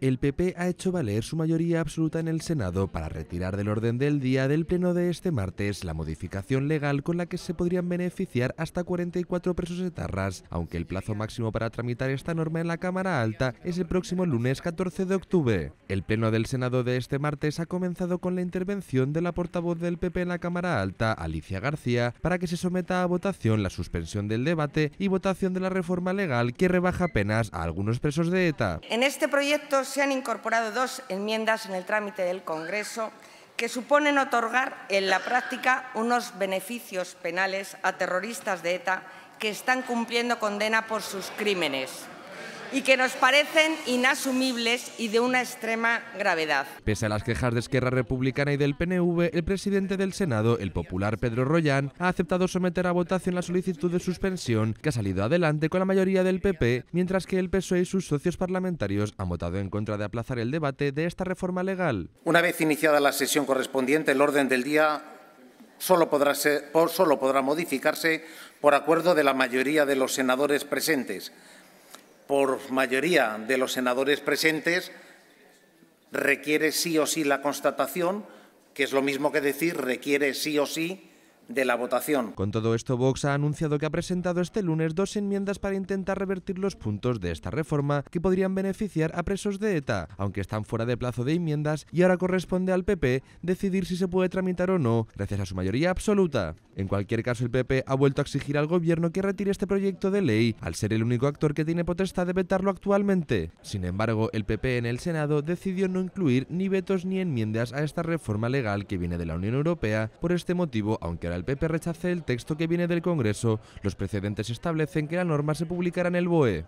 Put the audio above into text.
el PP ha hecho valer su mayoría absoluta en el Senado para retirar del orden del día del Pleno de este martes la modificación legal con la que se podrían beneficiar hasta 44 presos etarras, aunque el plazo máximo para tramitar esta norma en la Cámara Alta es el próximo lunes 14 de octubre. El Pleno del Senado de este martes ha comenzado con la intervención de la portavoz del PP en la Cámara Alta, Alicia García, para que se someta a votación la suspensión del debate y votación de la reforma legal que rebaja penas a algunos presos de ETA. En este proyecto se han incorporado dos enmiendas en el trámite del Congreso que suponen otorgar en la práctica unos beneficios penales a terroristas de ETA que están cumpliendo condena por sus crímenes y que nos parecen inasumibles y de una extrema gravedad. Pese a las quejas de Esquerra Republicana y del PNV, el presidente del Senado, el popular Pedro Royán, ha aceptado someter a votación la solicitud de suspensión que ha salido adelante con la mayoría del PP, mientras que el PSOE y sus socios parlamentarios han votado en contra de aplazar el debate de esta reforma legal. Una vez iniciada la sesión correspondiente, el orden del día solo podrá, solo podrá modificarse por acuerdo de la mayoría de los senadores presentes por mayoría de los senadores presentes, requiere sí o sí la constatación, que es lo mismo que decir requiere sí o sí de la votación. Con todo esto, Vox ha anunciado que ha presentado este lunes dos enmiendas para intentar revertir los puntos de esta reforma que podrían beneficiar a presos de ETA, aunque están fuera de plazo de enmiendas y ahora corresponde al PP decidir si se puede tramitar o no, gracias a su mayoría absoluta. En cualquier caso, el PP ha vuelto a exigir al gobierno que retire este proyecto de ley, al ser el único actor que tiene potestad de vetarlo actualmente. Sin embargo, el PP en el Senado decidió no incluir ni vetos ni enmiendas a esta reforma legal que viene de la Unión Europea. Por este motivo, aunque ahora el PP rechace el texto que viene del Congreso, los precedentes establecen que la norma se publicará en el BOE.